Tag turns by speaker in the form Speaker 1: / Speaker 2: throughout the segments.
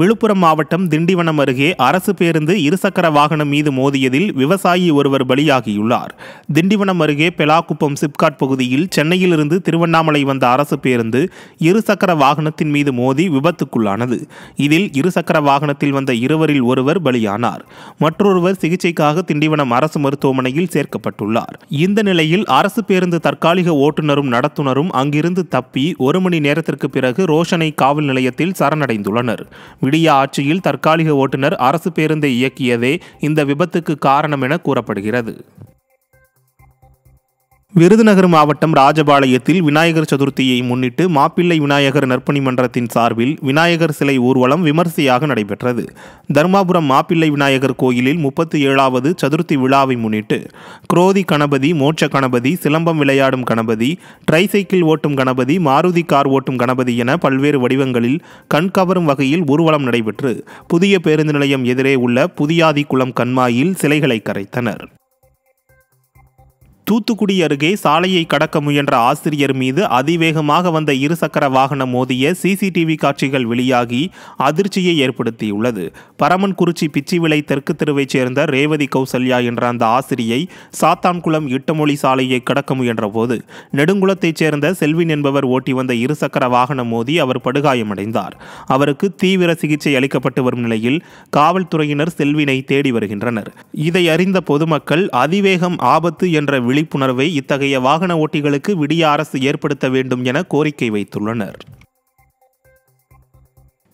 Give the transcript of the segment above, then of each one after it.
Speaker 1: விழுப்புரம் மாவட்டம் திண்டிவனம் அருகே அரசு பேருந்து இருசக்கர வாகனம் மீது மோதியதில் விவசாயி ஒருவர் பலியாகியுள்ளார் திண்டிவனம் அருகே பெலாக்குப்பம் சிப்காட் பகுதியில் சென்னையிலிருந்து திருவண்ணாமலை வந்த அரசு பேருந்து இருசக்கர வாகனத்தின் மீது மோதி விபத்துக்குள்ளானது இதில் இருசக்கர வாகனத்தில் வந்த இருவரில் ஒருவர் பலியானார் மற்றொருவர் சிகிச்சைக்காக திண்டிவனம் அரசு மருத்துவமனையில் சேர்க்கப்பட்டுள்ளார் இந்த நிலையில் அரசு பேருந்து தற்காலிக ஓட்டுநரும் நடத்துனரும் அங்கிருந்து தப்பி ஒரு மணி நேரத்திற்கு பிறகு ரோஷனை காவல் நிலையத்தில் சரணடைந்துள்ளனர் விடியா ஆட்சியில் தற்காலிக ஓட்டுநர் அரசு பேருந்தை இயக்கியதே இந்த விபத்துக்கு காரணம் என கூறப்படுகிறது விருதுநகர் மாவட்டம் ராஜபாளையத்தில் விநாயகர் சதுர்த்தியை முன்னிட்டு மாப்பிள்ளை விநாயகர் நற்பணி மன்றத்தின் சார்பில் விநாயகர் சிலை ஊர்வலம் விமர்சையாக நடைபெற்றது தர்மாபுரம் மாப்பிள்ளை விநாயகர் கோயிலில் முப்பத்தி ஏழாவது சதுர்த்தி விழாவை முன்னிட்டு குரோதி கணபதி மோட்ச கணபதி சிலம்பம் விளையாடும் கணபதி ட்ரைசைக்கிள் ஓட்டும் கணபதி மாருதி கார் ஓட்டும் கணபதி என பல்வேறு வடிவங்களில் கண்கவரும் வகையில் ஊர்வலம் நடைபெற்று புதிய பேருந்து நிலையம் எதிரே உள்ள புதியாதி குளம் கண்மாயில் சிலைகளை கரைத்தனர் தூத்துக்குடி அருகே சாலையை கடக்க முயன்ற ஆசிரியர் மீது அதிவேகமாக வந்த இருசக்கர வாகனம் மோதிய சிசிடிவி காட்சிகள் வெளியாகி அதிர்ச்சியை ஏற்படுத்தியுள்ளது பரமன்குறிச்சி பிச்சிவிளை தெற்கு தெருவைச் சேர்ந்த ரேவதி கௌசல்யா என்ற அந்த ஆசிரியை சாத்தான்குளம் இட்டமொழி சாலையை கடக்க முயன்றபோது நெடுங்குளத்தைச் சேர்ந்த செல்வின் என்பவர் ஓட்டி வந்த இருசக்கர வாகனம் மோதி அவர் படுகாயமடைந்தார் அவருக்கு தீவிர சிகிச்சை அளிக்கப்பட்டு வரும் நிலையில் காவல்துறையினர் செல்வினை தேடி வருகின்றனர் இதை அறிந்த பொதுமக்கள் அதிவேகம் ஆபத்து என்ற விழி விழிப்புணர்வை இத்தகைய வாகன ஓட்டிகளுக்கு விடிய அரசு ஏற்படுத்த வேண்டும் என கோரிக்கை வைத்துள்ளனர்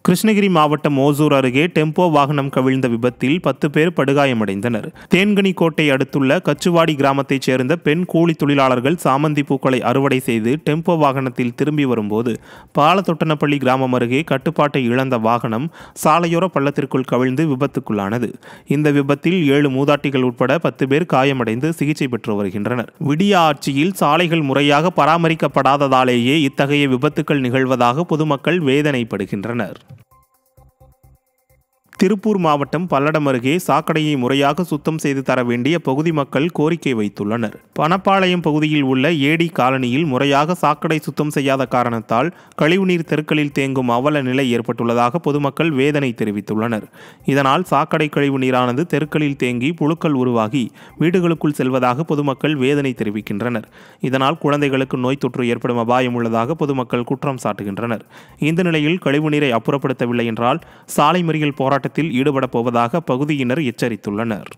Speaker 1: கிருஷ்ணகிரி மாவட்டம் ஓசூர் அருகே டெம்போ வாகனம் கவிழ்ந்த விபத்தில் பத்து பேர் படுகாயமடைந்தனர் தேன்கனி கோட்டை அடுத்துள்ள கச்சுவாடி கிராமத்தைச் சேர்ந்த பெண் கூலி தொழிலாளர்கள் சாமந்தி பூக்களை அறுவடை செய்து டெம்போ வாகனத்தில் திரும்பி வரும்போது பாலத்தொட்டனப்பள்ளி கிராமம் அருகே கட்டுப்பாட்டை இழந்த வாகனம் சாலையோர பள்ளத்திற்குள் கவிழ்ந்து விபத்துக்குள்ளானது இந்த விபத்தில் ஏழு மூதாட்டிகள் உட்பட பத்து பேர் காயமடைந்து சிகிச்சை பெற்று வருகின்றனர் விடிய ஆட்சியில் சாலைகள் முறையாக பராமரிக்கப்படாததாலேயே இத்தகைய விபத்துக்கள் நிகழ்வதாக பொதுமக்கள் வேதனைப்படுகின்றனர் திருப்பூர் மாவட்டம் பல்லடம் அருகே சாக்கடையை முறையாக சுத்தம் செய்து தர வேண்டிய பகுதி மக்கள் கோரிக்கை வைத்துள்ளனர் பணப்பாளையம் பகுதியில் உள்ள ஏடி காலனியில் முறையாக சாக்கடை சுத்தம் செய்யாத காரணத்தால் கழிவுநீர் தெருக்களில் தேங்கும் அவல நிலை ஏற்பட்டுள்ளதாக பொதுமக்கள் வேதனை தெரிவித்துள்ளனர் இதனால் சாக்கடை கழிவு நீரானது தெருக்களில் தேங்கி புழுக்கள் உருவாகி வீடுகளுக்குள் செல்வதாக பொதுமக்கள் வேதனை தெரிவிக்கின்றனர் இதனால் குழந்தைகளுக்கு நோய் தொற்று ஏற்படும் அபாயம் உள்ளதாக பொதுமக்கள் குற்றம் சாட்டுகின்றனர் இந்த நிலையில் கழிவுநீரை அப்புறப்படுத்தவில்லை என்றால் சாலை மறியல் போராட்ட போராட்டத்தில் ஈடுபடப் போவதாக பகுதியினர் எச்சரித்துள்ளனர்